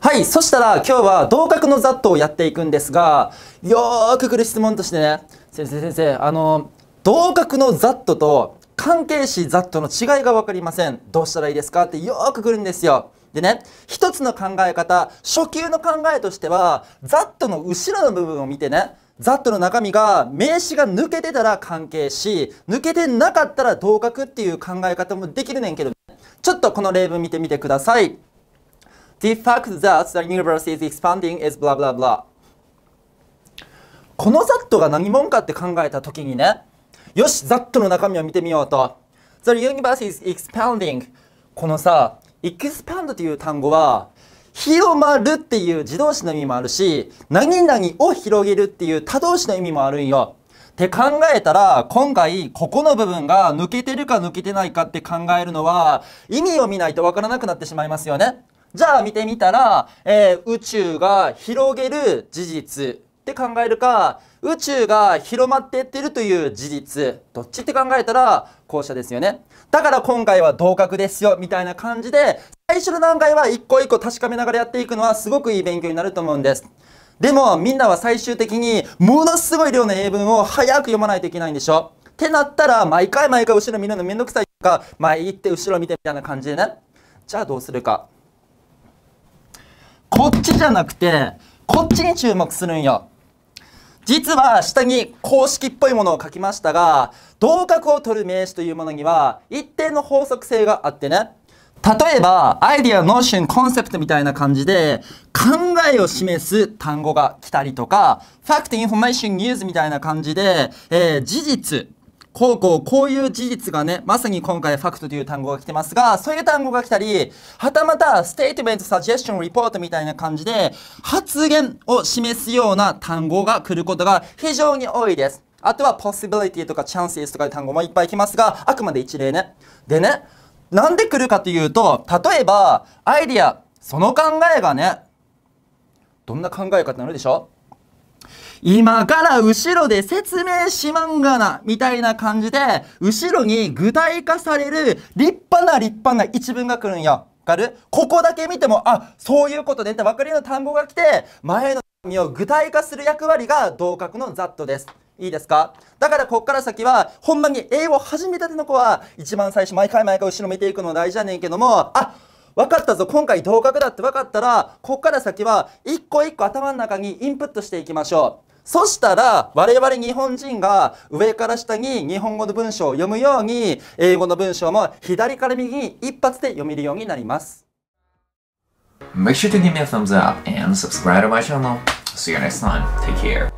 はい、そしたら今日は同格の雑踏をやっていくんですが、よーく来る質問としてね、先生先生、あの、同格の雑踏と関係詞雑踏の違いが分かりません。どうしたらいいですかってよーく来るんですよ。でね、一つの考え方、初級の考えとしては、雑踏の後ろの部分を見てね、ざっとの中身が名詞が抜けてたら関係し抜けてなかったら同格っていう考え方もできるねんけどちょっとこの例文見てみてください。The fact that the universe is expanding is blah blah blah この t h a が何者かって考えたときにねよし t h a の中身を見てみようと The universe is expanding このさ expand という単語は広まるっていう自動詞の意味もあるし何々を広げるっていう他動詞の意味もあるんよって考えたら今回ここの部分が抜けてるか抜けてないかって考えるのは意味を見ないとわからなくなってしまいますよねじゃあ見てみたら、えー、宇宙が広げる事実って考えるか宇宙が広まっていってるという事実どっちって考えたら後者ですよねだから今回は同格ですよみたいな感じで最初の段階は一個一個確かめながらやっていくのはすごくいい勉強になると思うんですでもみんなは最終的にものすごい量の英文を早く読まないといけないんでしょってなったら毎回毎回後ろ見るのめんどくさいとか前行って後ろ見てみたいな感じでねじゃあどうするかこっちじゃなくてこっちに注目するんよ実は下に公式っぽいものを書きましたが同格を取る名詞というものには一定の法則性があってね例えばアイディアノーションコンセプトみたいな感じで考えを示す単語が来たりとかファクトインフォメーションニュースみたいな感じで、えー、事実こうこうこういう事実がねまさに今回ファクトという単語が来てますがそういう単語が来たりはたまたステートメントサジェスションリポートみたいな感じで発言を示すような単語が来ることが非常に多いですあとは possibility とか chances とかいう単語もいっぱい来ますがあくまで一例ねでねなんで来るかというと例えばアイディアその考えがねどんな考え方になるでしょ今から後ろで説明しまんがな、みたいな感じで、後ろに具体化される立派な立派な一文が来るんよ。かるここだけ見ても、あ、そういうことでって分かりな単語が来て、前の意を具体化する役割が同格のざっとです。いいですかだからこっから先は、ほんまに英語始めたての子は、一番最初毎回毎回後ろ見ていくの大事やねんけども、あ、分かったぞ今回同格だって分かったらこっから先は一個一個頭の中にインプットしていきましょうそしたら我々日本人が上から下に日本語の文章を読むように英語の文章も左から右に一発で読めるようになります Make sure to give me a thumbs up and subscribe to my channel. See you next time. Take care.